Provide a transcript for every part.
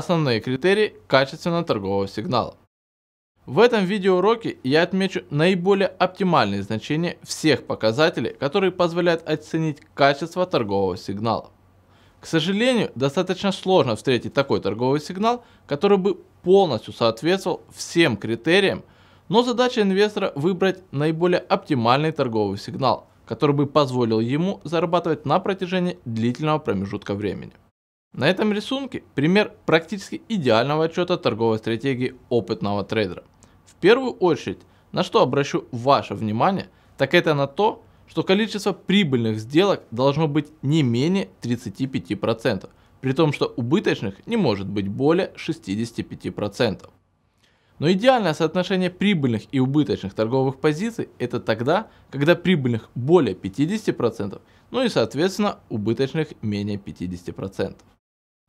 Основные критерии качественного торгового сигнала. В этом видеоуроке я отмечу наиболее оптимальные значения всех показателей, которые позволяют оценить качество торгового сигнала. К сожалению, достаточно сложно встретить такой торговый сигнал, который бы полностью соответствовал всем критериям, но задача инвестора выбрать наиболее оптимальный торговый сигнал, который бы позволил ему зарабатывать на протяжении длительного промежутка времени. На этом рисунке пример практически идеального отчета торговой стратегии опытного трейдера. В первую очередь, на что обращу ваше внимание, так это на то, что количество прибыльных сделок должно быть не менее 35%, при том, что убыточных не может быть более 65%. Но идеальное соотношение прибыльных и убыточных торговых позиций это тогда, когда прибыльных более 50%, ну и соответственно убыточных менее 50%.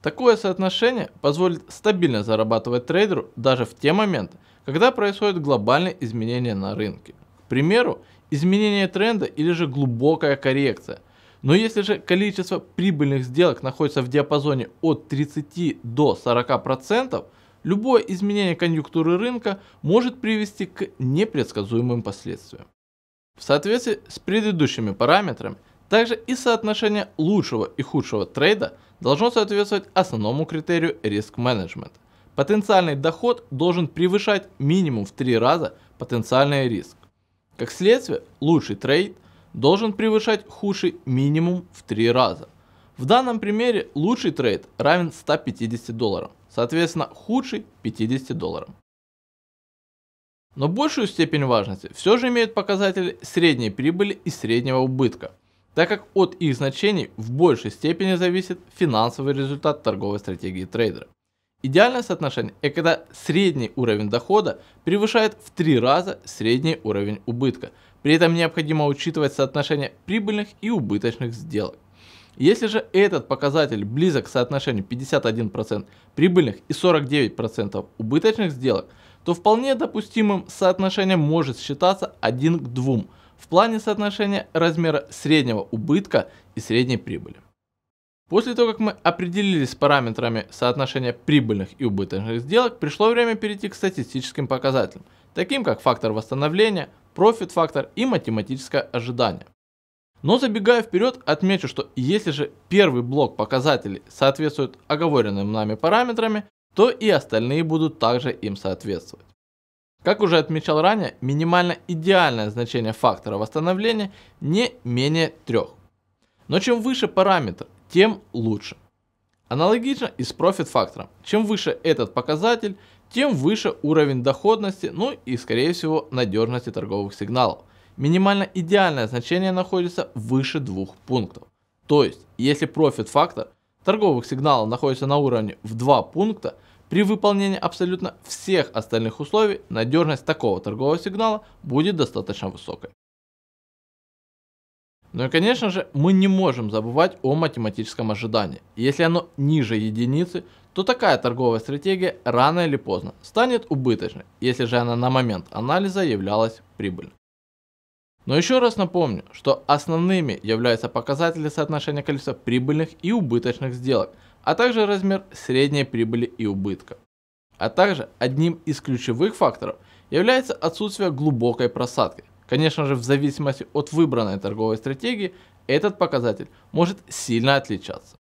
Такое соотношение позволит стабильно зарабатывать трейдеру даже в те моменты, когда происходят глобальные изменения на рынке. К примеру, изменение тренда или же глубокая коррекция. Но если же количество прибыльных сделок находится в диапазоне от 30 до 40%, любое изменение конъюнктуры рынка может привести к непредсказуемым последствиям. В соответствии с предыдущими параметрами, также и соотношение лучшего и худшего трейда должно соответствовать основному критерию риск менеджмент Потенциальный доход должен превышать минимум в 3 раза потенциальный риск. Как следствие, лучший трейд должен превышать худший минимум в 3 раза. В данном примере лучший трейд равен 150 долларам, соответственно худший 50 долларам. Но большую степень важности все же имеют показатели средней прибыли и среднего убытка – так как от их значений в большей степени зависит финансовый результат торговой стратегии трейдера. Идеальное соотношение – это когда средний уровень дохода превышает в три раза средний уровень убытка. При этом необходимо учитывать соотношение прибыльных и убыточных сделок. Если же этот показатель близок к соотношению 51% прибыльных и 49% убыточных сделок, то вполне допустимым соотношением может считаться 1 к 2, в плане соотношения размера среднего убытка и средней прибыли. После того, как мы определились с параметрами соотношения прибыльных и убыточных сделок, пришло время перейти к статистическим показателям, таким как фактор восстановления, профит-фактор и математическое ожидание. Но забегая вперед, отмечу, что если же первый блок показателей соответствует оговоренным нами параметрами, то и остальные будут также им соответствовать. Как уже отмечал ранее, минимально идеальное значение фактора восстановления не менее 3. Но чем выше параметр, тем лучше. Аналогично и с профит-фактором. Чем выше этот показатель, тем выше уровень доходности, ну и скорее всего надежности торговых сигналов. Минимально идеальное значение находится выше двух пунктов. То есть, если профит-фактор торговых сигналов находится на уровне в 2 пункта – при выполнении абсолютно всех остальных условий надежность такого торгового сигнала будет достаточно высокой. Ну и конечно же, мы не можем забывать о математическом ожидании. Если оно ниже единицы, то такая торговая стратегия рано или поздно станет убыточной, если же она на момент анализа являлась прибыльной. Но еще раз напомню, что основными являются показатели соотношения количества прибыльных и убыточных сделок, а также размер средней прибыли и убытка. А также одним из ключевых факторов является отсутствие глубокой просадки. Конечно же, в зависимости от выбранной торговой стратегии, этот показатель может сильно отличаться.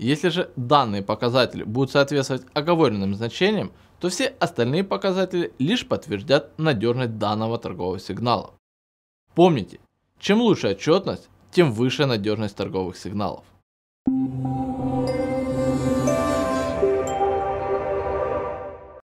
Если же данные показатели будут соответствовать оговоренным значениям, то все остальные показатели лишь подтвердят надежность данного торгового сигнала. Помните, чем лучше отчетность, тем выше надежность торговых сигналов.